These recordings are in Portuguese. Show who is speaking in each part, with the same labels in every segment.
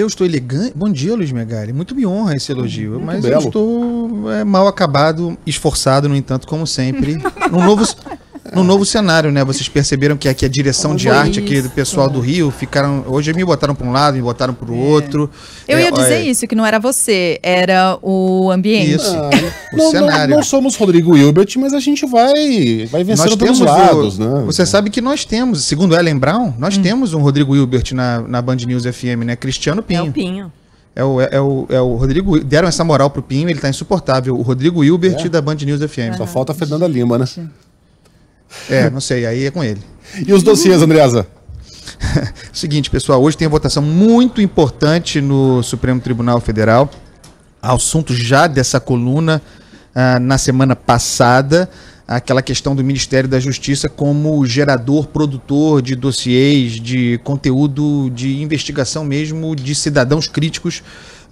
Speaker 1: Eu estou elegante. Bom dia, Luiz Megari. Muito me honra esse elogio, Muito mas belo. eu estou é, mal acabado, esforçado, no entanto, como sempre. Um novo, no novo cenário, né? Vocês perceberam que aqui a direção Como de arte isso, aqui do pessoal do Rio ficaram. Hoje me botaram para um lado, me botaram para o é. outro. Eu é, ia dizer isso, que não era você, era o ambiente. Isso. Ah, o não, cenário. Não, não, somos Rodrigo Hilbert, mas a gente vai, vai vencendo os lados, o, né? Você sabe que nós temos, segundo Ellen Brown, nós hum. temos um Rodrigo Hilbert na, na Band News FM, né? Cristiano Pinho. É o Pinho. É o, é, o, é o Rodrigo. Deram essa moral pro Pinho, ele tá insuportável. O Rodrigo Hilbert é. da Band News FM. Só falta a Fernanda Lima, né? É, não sei, aí é com ele. E os dossiês, Andreasa? Seguinte, pessoal, hoje tem a votação muito importante no Supremo Tribunal Federal. Assunto já dessa coluna ah, na semana passada, aquela questão do Ministério da Justiça como gerador, produtor de dossiês, de conteúdo de investigação mesmo de cidadãos críticos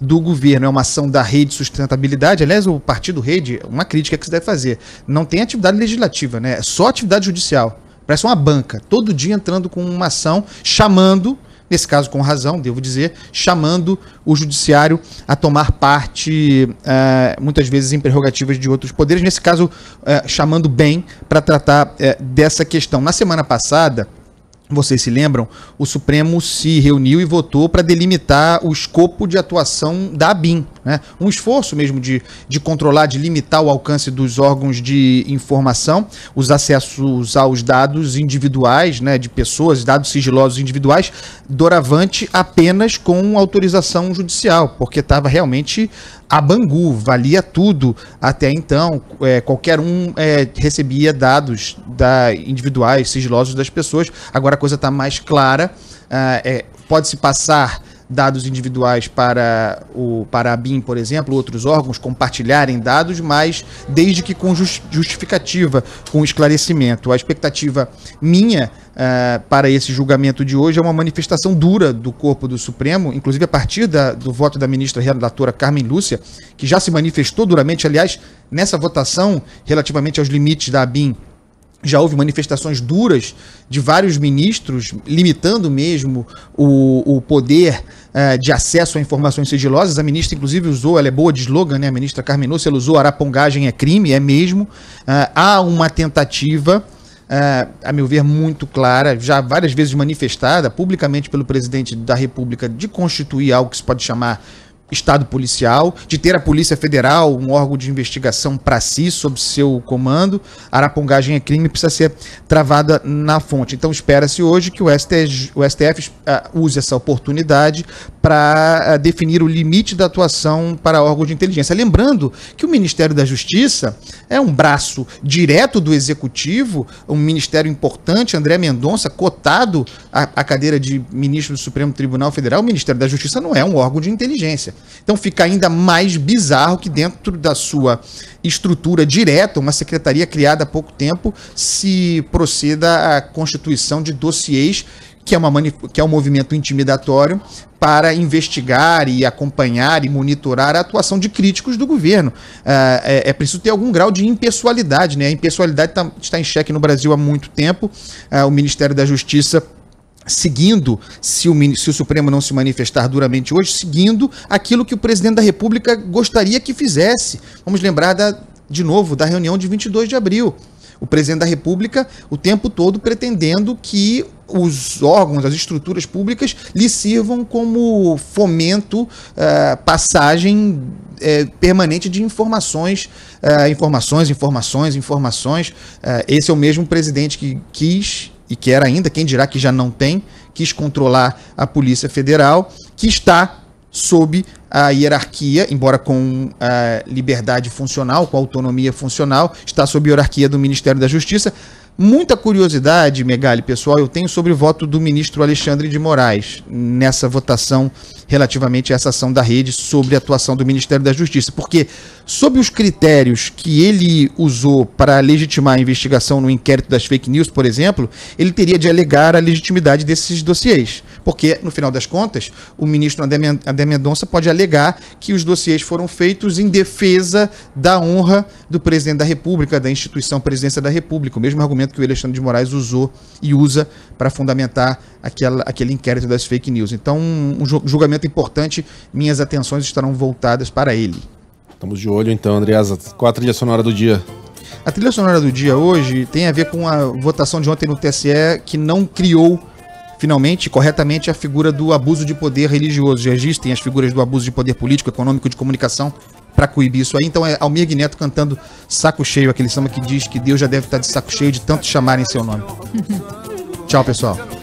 Speaker 1: do governo, é uma ação da rede sustentabilidade. Aliás, o partido rede, uma crítica que se deve fazer, não tem atividade legislativa, né? É só atividade judicial. Parece uma banca, todo dia entrando com uma ação, chamando nesse caso com razão, devo dizer, chamando o judiciário a tomar parte, uh, muitas vezes em prerrogativas de outros poderes, nesse caso, uh, chamando bem para tratar uh, dessa questão. Na semana passada, vocês se lembram, o Supremo se reuniu e votou para delimitar o escopo de atuação da ABIN. Né? Um esforço mesmo de, de controlar, de limitar o alcance dos órgãos de informação, os acessos aos dados individuais, né, de pessoas, dados sigilosos individuais, doravante apenas com autorização judicial, porque estava realmente a Bangu valia tudo até então. É, qualquer um é, recebia dados da, individuais, sigilosos das pessoas. Agora a coisa está mais clara. Ah, é, pode se passar dados individuais para, o, para a BIM, por exemplo, outros órgãos compartilharem dados, mas desde que com justificativa, com esclarecimento. A expectativa minha uh, para esse julgamento de hoje é uma manifestação dura do corpo do Supremo, inclusive a partir da, do voto da ministra relatora Carmen Lúcia, que já se manifestou duramente, aliás, nessa votação relativamente aos limites da BIM já houve manifestações duras de vários ministros, limitando mesmo o, o poder uh, de acesso a informações sigilosas. A ministra, inclusive, usou, ela é boa de slogan, né? A ministra Carmen se ela usou arapongagem é crime, é mesmo. Uh, há uma tentativa. Uh, a meu ver, muito clara, já várias vezes manifestada publicamente pelo presidente da República, de constituir algo que se pode chamar Estado policial, de ter a Polícia Federal, um órgão de investigação para si, sob seu comando. a Arapongagem é crime, precisa ser travada na fonte. Então, espera-se hoje que o STF, o STF uh, ah, use essa oportunidade para eh, definir o limite da atuação para órgãos de inteligência. Lembrando que o Ministério da Justiça é um braço direto do Executivo, um ministério importante, André Mendonça, cotado à, cadeira de ministro do Supremo Tribunal Federal, o Ministério da Justiça não é um órgão de inteligência. Então fica ainda mais bizarro que dentro da sua estrutura direta, uma secretaria criada há pouco tempo, se proceda à constituição de dossiês que é, uma que é um movimento intimidatório para investigar e acompanhar e monitorar a atuação de críticos do governo. Ah, é, é, preciso ter algum grau de impessoalidade, né? A impessoalidade tá, está em xeque no Brasil há muito tempo. Ah, o Ministério da Justiça seguindo, se o, se o, Supremo não se manifestar duramente hoje, seguindo aquilo que o presidente da República gostaria que fizesse. Vamos lembrar da, de novo da reunião de 22 de abril. O presidente da República, o tempo todo, pretendendo que os órgãos, as estruturas públicas lhe sirvam como fomento, eh, passagem eh, permanente de informações, eh, informações, informações, informações. esse é o mesmo presidente que quis e que era ainda, quem dirá que já não tem, quis controlar a Polícia Federal, que está sob a hierarquia, embora com a liberdade funcional, com autonomia funcional, está sob a hierarquia do Ministério da Justiça. Muita curiosidade, Megali, pessoal, eu tenho sobre o voto do ministro Alexandre de Moraes nessa votação relativamente a essa ação da rede sobre a atuação do Ministério da Justiça, porque sob os critérios que ele usou para legitimar a investigação no inquérito das fake news, por exemplo, ele teria de alegar a legitimidade desses dossiês. Porque, no final das contas, o ministro André Mendonça pode alegar que os dossiês foram feitos em defesa da honra do presidente da República, da instituição presidência da República, o mesmo argumento que o Alexandre de Moraes usou e usa para fundamentar aquela, aquele inquérito das fake news. Então, um julgamento importante, minhas atenções estarão voltadas para ele. Estamos de olho então, Andreasa. Qual a trilha sonora do dia? A trilha sonora do dia hoje tem a ver com a votação de ontem no TSE que não criou finalmente, corretamente, a figura do abuso de poder religioso. Já existem as figuras do abuso de poder político, econômico, de comunicação para coibir isso aí. Então é Almir Guineto cantando Saco Cheio, aquele samba que diz que Deus já deve estar de saco cheio de tanto chamarem seu nome. Tchau, pessoal.